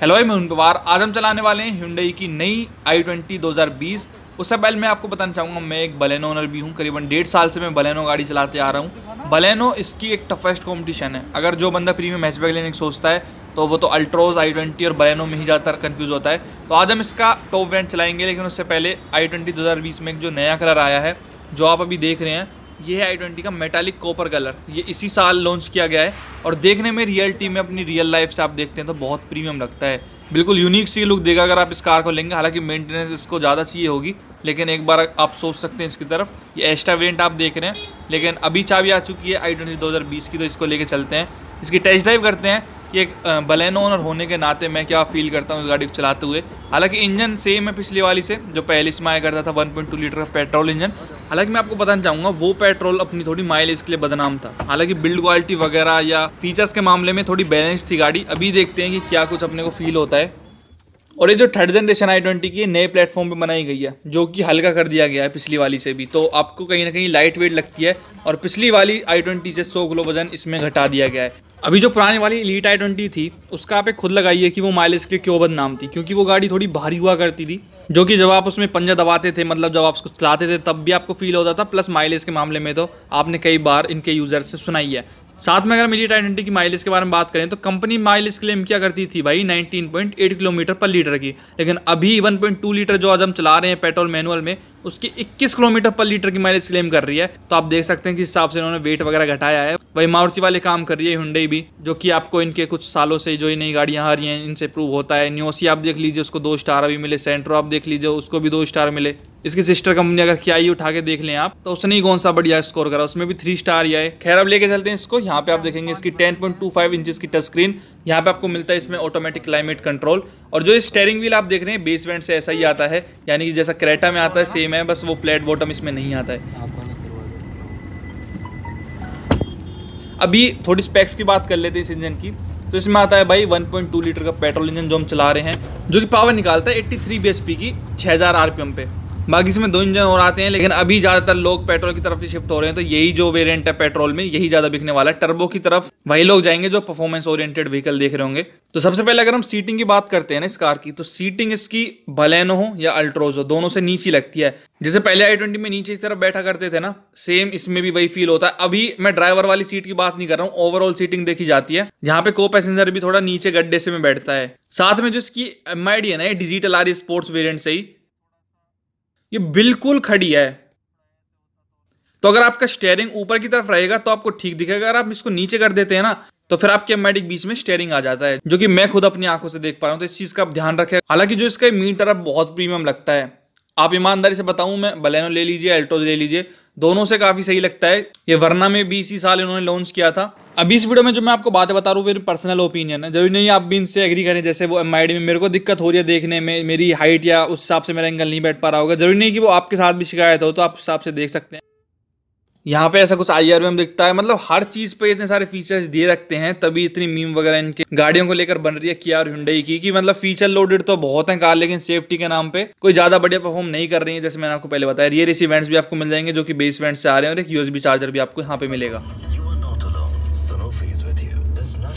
hello मैं पवार आज हम चलाने वाले हैं हिंडई की नई आई ट्वेंटी दो उससे पहले मैं आपको बताना चाहूँगा मैं एक बलेनो ओनर भी हूँ करीबन डेढ़ साल से मैं बलेनो गाड़ी चलाते आ रहा हूँ बलेनो इसकी एक टफेस्ट कंपटीशन है अगर जो बंदा प्रीमियम मैचबैक लेने की सोचता है तो वो तो अल्ट्रोज आई ट्वेंटी और बलेनो में ही ज़्यादातर कन्फ्यूज़ होता है तो आज हम इसका टॉप ब्रांड चलाएंगे लेकिन उससे पहले आई ट्वेंटी दो में एक जो नया कलर आया है जो आप अभी देख रहे हैं ये है आई ट्वेंटी का मेटालिक कॉपर कलर ये इसी साल लॉन्च किया गया है और देखने में रियलिटी में अपनी रियल लाइफ से आप देखते हैं तो बहुत प्रीमियम लगता है बिल्कुल यूनिक सी लुक देगा अगर आप इस कार को लेंगे हालांकि मेंटेनेंस इसको ज़्यादा चाहिए होगी लेकिन एक बार आप सोच सकते हैं इसकी तरफ ये एक्स्ट्रा वेरियंट आप देख रहे हैं लेकिन अभी चाबी आ चुकी है आई ट्वेंटी दो हज़ार बीस की तो इसको लेके चलते हैं इसकी टेस्ट ड्राइव करते हैं कि एक बलैन ओनर होने के नाते मैं क्या फील करता हूँ इस गाड़ी को चलाते हुए हालांकि इंजन सेम है पिछली वाली से जो पहले इसमें आया करता था 1.2 लीटर का पेट्रोल इंजन हालांकि मैं आपको बताना चाहूँगा वो पेट्रोल अपनी थोड़ी माइलेज के लिए बदनाम था हालांकि बिल्ड क्वालिटी वगैरह या फीचर्स के मामले में थोड़ी बैलेंस थी गाड़ी अभी देखते हैं कि क्या कुछ अपने को फील होता है और ये जो थर्ड जनरेशन आई ट्वेंटी की नए प्लेटफॉर्म पे बनाई गई है जो कि हल्का कर दिया गया है पिछली वाली से भी तो आपको कहीं ना कहीं लाइट वेट लगती है और पिछली वाली आई ट्वेंटी से सौ किलो वजन इसमें घटा दिया गया है अभी जो पुराने वाली लीट आई ट्वेंटी थी उसका आप एक खुद लगाइए कि वो माइलेज के लिए क्यों बदनाम थी क्योंकि वो गाड़ी थोड़ी भारी हुआ करती थी जो कि जब आप उसमें पंजा दबाते थे मतलब जब आप उसको चलाते थे तब भी आपको फील होता था प्लस माइलेज के मामले में तो आपने कई बार इनके यूज़र से सुनाई है साथ में अगर हम लीट ट्वेंटी की माइलेज के बारे में बात करें तो कंपनी माइलेज क्लेम क्या करती थी भाई नाइनटीन किलोमीटर पर लीटर की लेकिन अभी वन लीटर जो आज हम चला रहे हैं पेट्रोल मैनुअल में उसकी 21 किलोमीटर पर लीटर की माइलेज क्लेम कर रही है तो आप देख सकते हैं कि हिसाब से इन्होंने वेट वगैरह घटाया है वही मारुति वाले काम कर रही है हुडई भी जो कि आपको इनके कुछ सालों से जो ये नई गाड़ियां आ रही हैं इनसे प्रूव होता है न्योसी आप देख लीजिए उसको दो स्टार अभी मिले सेंट्रो आप देख लीजिए उसको भी दो स्टार मिले इसकी सिस्टर कंपनी अगर क्या ही उठा के देख लें आप तो उसने ही कौन सा बढ़िया स्कोर करा उसमें भी थ्री स्टार ही आए खैर अब लेके चलते हैं इसको यहाँ पे आप देखेंगे इसकी टेन पॉइंट टू इंच की टच स्क्रीन यहाँ पे आपको मिलता है इसमें ऑटोमेटिक क्लाइमेट कंट्रोल और जो स्टेयरिंग व्हील आप देख रहे हैं बेसमेंट से ऐसा ही आता है यानी कि जैसा क्रेटा में आता है सेम है बस वो फ्लैट बॉटम इसमें नहीं आता है अभी थोड़ी स्पेक्स की बात कर लेते हैं इस इंजन की तो इसमें आता है भाई 1.2 लीटर का पेट्रोल इंजन जो हम चला रहे हैं जो कि पावर निकालता है 83 थ्री की 6000 आरपीएम पे बाकी इसमें दो इंजन और आते हैं लेकिन अभी ज़्यादातर लोग पेट्रोल की तरफ शिफ्ट हो रहे हैं तो यही जो वेरियंट है पेट्रोल में यही ज़्यादा बिकने वाला है टर्बो की तरफ वही लोग जाएंगे जो परफॉर्मेंस ओरियंटेड व्हीकल देख रहे होंगे तो सबसे पहले अगर हम सीटिंग की बात करते हैं ना इस कार की तो सीटिंग इसकी बलैनो हो या अल्ट्रोज हो दोनों से नीचे लगती है जैसे पहले आई ट्वेंटी में नीचे की तरफ बैठा करते थे ना सेम इसमें भी वही फील होता है अभी मैं ड्राइवर वाली सीट की बात नहीं कर रहा हूँ ओवरऑल सीटिंग देखी जाती है जहां पे को पैसेंजर भी थोड़ा नीचे गड्ढे से में बैठता है साथ में जो इसकी एम है ना ये डिजिटल आर स्पोर्ट्स वेरियंट से ही ये बिल्कुल खड़ी है तो अगर आपका स्टेयरिंग ऊपर की तरफ रहेगा तो आपको ठीक दिखेगा अगर आप इसको नीचे कर देते हैं ना तो फिर आपके मेडिक बीच में स्टेयरिंग आ जाता है जो कि मैं खुद अपनी आंखों से देख पा रहा हूं तो इस चीज़ का आप ध्यान रखें हालांकि जो इसका मीटर अब बहुत प्रीमियम लगता है आप ईमानदारी से बताऊं मैं बलेनो ले लीजिए एल्टोज ले लीजिए दोनों से काफ़ी सही लगता है ये वरना में भी इसी साल इन्होंने लॉन्च किया था अभी इस वीडियो में जो मैं आपको बातें बता रहा हूँ मेरी पर्सनल ओपिनियन है जरूरी नहीं आप भी इनसे एग्री करें जैसे वो एम में मेरे को दिक्कत हो रही है देखने में मेरी हाइट या उस हिसाब से मेरा एंगल नहीं बैठ पा रहा होगा जरूरी नहीं कि वो आपके साथ भी शिकायत हो तो आप उस हिसाब से देख सकते हैं यहाँ पे ऐसा कुछ आई आर दिखता है मतलब हर चीज़ पे इतने सारे फीचर्स दिए रखते हैं तभी इतनी मीम वगैरह इनके गाड़ियों को लेकर बन रही है किया और हुडई की कि मतलब फीचर लोडेड तो बहुत है कार लेकिन सेफ्टी के नाम पे कोई ज़्यादा बढ़िया परफॉर्म नहीं कर रही है जैसे मैंने आपको पहले बताया रियर एसी इवेंट्स भी आपको मिल जाएंगे जो कि बेस इवेंट्स से आ रहे हैं और एक यूएसबी चार्जर भी आपको यहाँ पे मिलेगा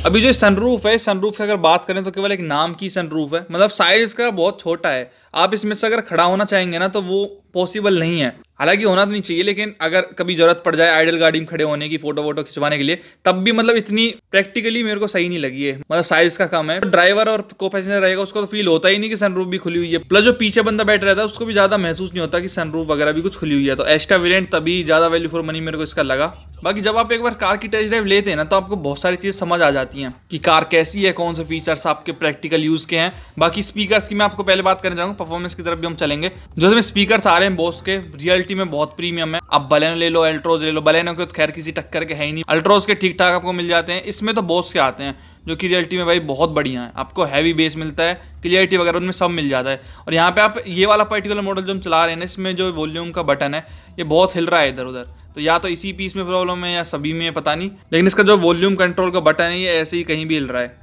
अभी जो सनरूफ है सनरूफ की अगर बात करें तो केवल एक नाम की सनरूफ है मतलब साइज का बहुत छोटा है आप इसमें से अगर खड़ा होना चाहेंगे ना तो वो पॉसिबल नहीं है हालांकि होना तो नहीं चाहिए लेकिन अगर कभी जरूरत पड़ जाए आइडल गाड़ी में खड़े होने की फोटो वोटो खिंचवाने के लिए तब भी मतलब इतनी प्रैक्टिकली मेरे को सही नहीं लगी है मतलब साइज का कम है तो ड्राइवर और को पैसेंजर रहेगा उसको तो फील होता ही नहीं कि सनरूफ भी खुली हुई है प्लस जो पीछे बंदा बैठ रहता है उसको भी ज्यादा महसूस नहीं होता कि सनरूफ वगैरह भी कुछ खुली हुई है तो एक्स्ट्रा वेरियंट तभी ज्यादा वैल्यू फॉर मनी मेरे को इसका लगा बाकी जब आप एक बार कार की टेस्ट ड्राइव लेते हैं ना तो आपको बहुत सारी चीज़ समझ आ जाती हैं कि कार कैसी है कौन से फीचर्स आपके प्रैक्टिकल यूज़ के हैं बाकी स्पीकर्स की मैं आपको पहले बात करना चाहूंगा परफॉर्मेंस की तरफ भी हम चलेंगे जो इसमें स्पीकर्स आ रहे हैं बोस के रियल क्वालिटी में बहुत प्रीमियम है आप बलेनो ले लो अल्ट्रोज ले लो बलेनो के तो खैर किसी टक्कर के है ही नहीं अल्ट्रोज के ठीक ठाक आपको मिल जाते हैं इसमें तो बोस के आते हैं जो कि रियलिटी में भाई बहुत बढ़िया है आपको हैवी बेस मिलता है क्लियरिटी वगैरह उनमें सब मिल जाता है और यहाँ पे आप ये वाला पर्टिकुलर मॉडल जो हम चला रहे हैं इसमें जो वॉल्यूम का बटन है ये बहुत हिल रहा है इधर उधर तो या तो इसी पीस में प्रॉब्लम है या सभी में पता नहीं लेकिन इसका जो वॉल्यूम कंट्रोल का बटन है ये ऐसे ही कहीं भी हिल रहा है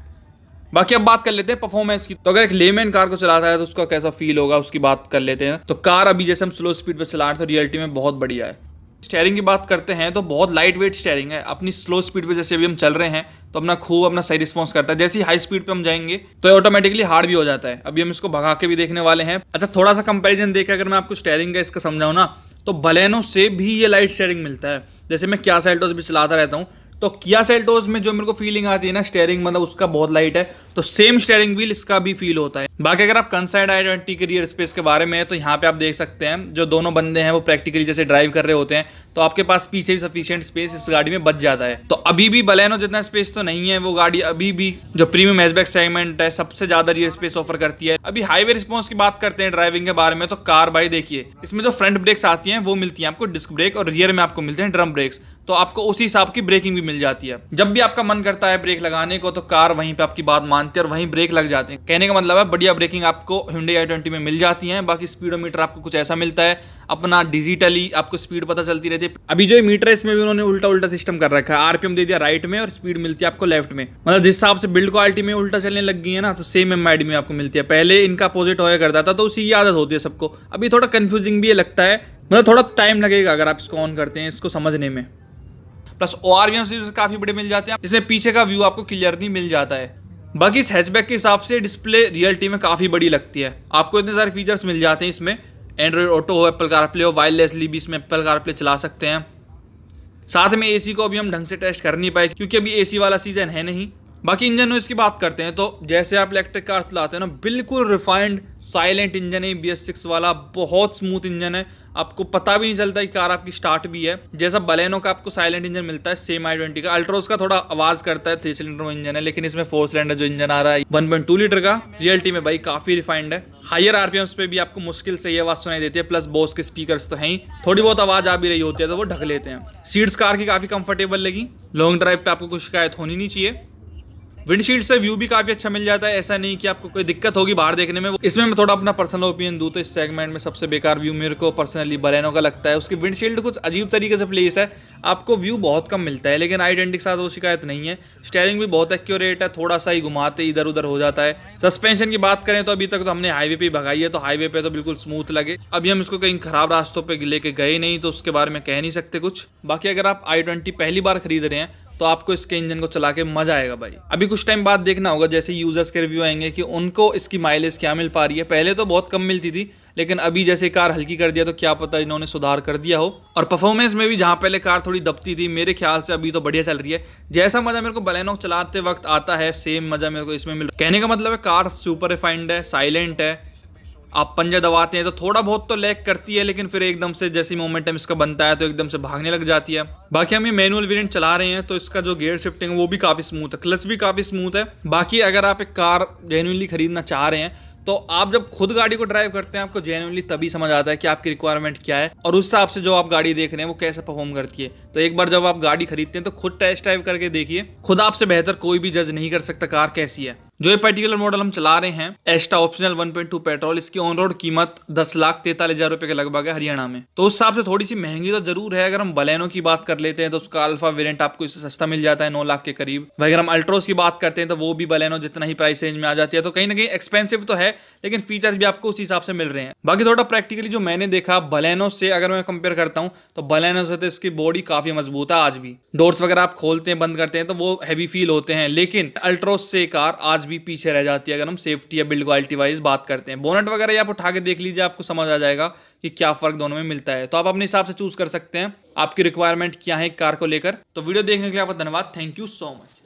बाकी अब बात कर लेते हैं परफॉर्मेंस की तो अगर एक लेमेन कार को चलाता है तो उसका कैसा फील होगा उसकी बात कर लेते हैं तो कार अभी जैसे हम स्लो स्पीड पर चला रहे थे तो रियलिटी में बहुत बढ़िया है स्टेयरिंग की बात करते हैं तो बहुत लाइट वेट स्टेयरिंग है अपनी स्लो स्पीड पर जैसे अभी हम चल रहे हैं तो अपना खूब अपना सही रिस्पॉन्स करता है जैसे ही हाई स्पीड पर हम जाएंगे तो ऑटोमेटिकली हार्ड भी हो जाता है अभी हम इसको भगा के भी देखने वाले हैं अच्छा थोड़ा सा कंपेरिजन देखें अगर मैं आपको स्टेयरिंग का इसका समझाऊँ ना तो बलेनो से भी ये लाइट स्टेयरिंग मिलता है जैसे मैं क्या साइल्टोस भी चलाता रहता हूँ तो किया सेल्टोज में जो मेरे को फीलिंग आती है ना स्टेयरिंग मतलब उसका बहुत लाइट है तो सेम स्टेयरिंग व्हील इसका भी फील होता है बाकी अगर आप consider I twenty career space के बारे में तो यहाँ पे आप देख सकते हैं जो दोनों बंदे हैं वो प्रैक्टिकली जैसे ड्राइव कर रहे होते हैं तो आपके पास पीछे भी सफिशियंट स्पेस इस गाड़ी में बच जाता है तो अभी भी बलैनो जितना स्पेस तो नहीं है वो गाड़ी अभी भी जो प्रीमियम हैचबैक सेगमेंट है सबसे ज्यादा रियर स्पेस ऑफर करती है अभी हाईवे रिस्पॉन्स की बात करते हैं ड्राइविंग के बारे में तो कार बाई देखिए इसमें जो फ्रंट ब्रेक्स आती है वो मिलती है आपको डिस्क ब्रेक और रियर में आपको मिलते हैं ड्रम ब्रेक्स तो आपको उसी हिसाब की ब्रेकिंग भी मिल जाती है जब भी आपका मन करता है ब्रेक लगाने को तो कार वहीं पे आपकी बात मानती है और वहीं ब्रेक लग जाते हैं कहने का मतलब है बढ़िया ब्रेकिंग आपको हिंडे आई ट्वेंटी में मिल जाती हैं बाकी स्पीडोमीटर आपको कुछ ऐसा मिलता है अपना डिजिटली आपको स्पीड पता चलती रहती है अभी जो मीटर है इसमें भी उन्होंने उल्टा उल्टा सिस्टम कर रखा है आरपीएम दे दिया राइट में और स्पीड मिलती है आपको लेफ्ट में मतलब जिस हिसाब से बिल्ड क्वालिटी में उल्टा चलने लग गई है ना तो सेम एम में आपको मिलती है पहले इनका अपोजिट होया करता था तो उसी की आदत होती है सबको अभी थोड़ा कन्फ्यूजिंग भी लगता है मतलब थोड़ा टाइम लगेगा अगर आप इसको ऑन करते हैं इसको समझने में प्लस ओ आर काफ़ी बड़े मिल जाते हैं इसमें पीछे का व्यू आपको क्लियर नहीं मिल जाता है बाकी इस हैचबैक के हिसाब से डिस्प्ले रियलिटी में काफ़ी बड़ी लगती है आपको इतने सारे फीचर्स मिल जाते हैं इसमें एंड्रॉयड ऑटो हो एप्पल कारप्ले हो वायरलेसली भी इसमें एप्पल कारप्ले चला सकते हैं साथ में एसी को अभी हम ढंग से टेस्ट कर नहीं पाए क्योंकि अभी एसी वाला सीज़न है नहीं बाकी इंजन नॉइज़ की बात करते हैं तो जैसे आप इलेक्ट्रिक कार चलाते हैं ना बिल्कुल रिफाइंड साइलेंट इंजन है बी एस सिक्स वाला बहुत स्मूथ इंजन है आपको पता भी नहीं चलता कि कार आपकी स्टार्ट भी है जैसा बलेनो का आपको साइलेंट इंजन मिलता है सेम आई ट्वेंटी का अल्ट्रोस का थोड़ा आवाज करता है थ्री सिलेंडर इंजन है लेकिन इसमें फोर सिलेंडर जो इंजन आ रहा है वन पॉइंट टू लीटर का रियलिटी में भाई काफी रिफाइंड है हायर आरपीएम पे भी आपको मुश्किल से ये आवाज सुनाई देती है प्लस बोस के स्पीकर तो है ही थोड़ी बहुत आवाज आ भी रही होती है तो वो ढक लेते हैं सीट्स कार की काफी कंफर्टेबल लगी लॉन्ग ड्राइव पे आपको कुछ शिकायत होनी नहीं चाहिए विंडशील्ड से व्यू भी काफी अच्छा मिल जाता है ऐसा नहीं कि आपको कोई दिक्कत होगी बाहर देखने में इसमें मैं थोड़ा अपना पर्सनल ओपिनियन दू तो इस सेगमेंट में सबसे बेकार व्यू मेरे को पर्सनली बलेनो का लगता है उसकी विंडशील्ड कुछ अजीब तरीके से प्लेस है आपको व्यू बहुत कम मिलता है लेकिन आइडेंटिक के साथ वो शिकायत नहीं है स्टेयरिंग भी बहुत एक्यूरेट है थोड़ा सा ही घुमाते इधर उधर हो जाता है सस्पेंशन की बात करें तो अभी तक तो हमने हाईवे पे भगाई है तो हाईवे पे तो बिल्कुल स्मूथ लगे अभी हम इसको कहीं खराब रास्तों पर लेके गए नहीं तो उसके बारे में कह नहीं सकते कुछ बाकी अगर आप आई ट्वेंटी पहली बार खरीद रहे हैं तो आपको इसके इंजन को चला के मजा आएगा भाई अभी कुछ टाइम बाद देखना होगा जैसे यूजर्स के रिव्यू आएंगे कि उनको इसकी माइलेज क्या मिल पा रही है पहले तो बहुत कम मिलती थी लेकिन अभी जैसे कार हल्की कर दिया तो क्या पता इन्होंने सुधार कर दिया हो और परफॉर्मेंस में भी जहाँ पहले कार थोड़ी दबती थी मेरे ख्याल से अभी तो बढ़िया चल रही है जैसा मजा मेरे को बलैनो चलाते वक्त आता है सेम मजा मेरे को इसमें मिल कहने का मतलब है कार सुपर रिफाइंड है साइलेंट है आप पंजा दबाते हैं तो थोड़ा बहुत तो लैग करती है लेकिन फिर एकदम से जैसे मोमेंटम इसका बनता है तो एकदम से भागने लग जाती है बाकी हम ये मैनुअल वेरिएंट चला रहे हैं तो इसका जो गेयर शिफ्टिंग है वो भी काफ़ी स्मूथ है क्लच भी काफ़ी स्मूथ है बाकी अगर आप एक कार जेनुअनली खरीदना चाह रहे हैं तो आप जब खुद गाड़ी को ड्राइव करते हैं आपको जेनुअनली तभी समझ आता है कि आपकी रिक्वायरमेंट क्या है और उस हिसाब से जो आप गाड़ी देख रहे हैं वो कैसे परफॉर्म करती है तो एक बार जब आप गाड़ी खरीदते हैं तो खुद टेस्ट ड्राइव करके देखिए खुद आपसे बेहतर कोई भी जज नहीं कर सकता कार कैसी है जो ये पर्टिकुलर मॉडल हम चला रहे हैं एस्टा ऑप्शनल 1.2 पेट्रोल इसकी ऑन रोड कीमत दस लाख तैतालीस हजार रुपए के लगभग है हरियाणा में तो उस हिसाब से थोड़ी सी महंगी तो जरूर है अगर हम बलेनो की बात कर लेते हैं तो उसका अल्फा वेरियंट आपको इससे सस्ता मिल जाता है नौ लाख के करीब वही अगर हम अल्ट्रोस की बात करते हैं तो वो भी बलेनो जितना ही प्राइस रेंज में आ जाती है तो कहीं ना कहीं एक्सपेंसिव तो है लेकिन फीचर्स भी आपको उसी हिसाब से मिल रहे हैं बाकी थोड़ा प्रैक्टिकली जो मैंने देखा बलेनो से अगर मैं कंपेयर करता हूँ तो बलेनो से तो इसकी बॉडी काफी मजबूत है आज भी डोर्स वगैरह आप खोलते हैं बंद करते हैं तो वो हैवी फील होते हैं लेकिन अल्ट्रोस से कार आज भी पीछे रह जाती है अगर हम सेफ्टी या बिल्ड क्वालिटी वाइज बात करते हैं बोनट वगैरह आप उठा के देख लीजिए आपको समझ आ जाएगा कि क्या फ़र्क दोनों में मिलता है तो आप अपने हिसाब से चूज़ कर सकते हैं आपकी रिक्वायरमेंट क्या है कार को लेकर तो वीडियो देखने के लिए आपका धन्यवाद थैंक यू सो मच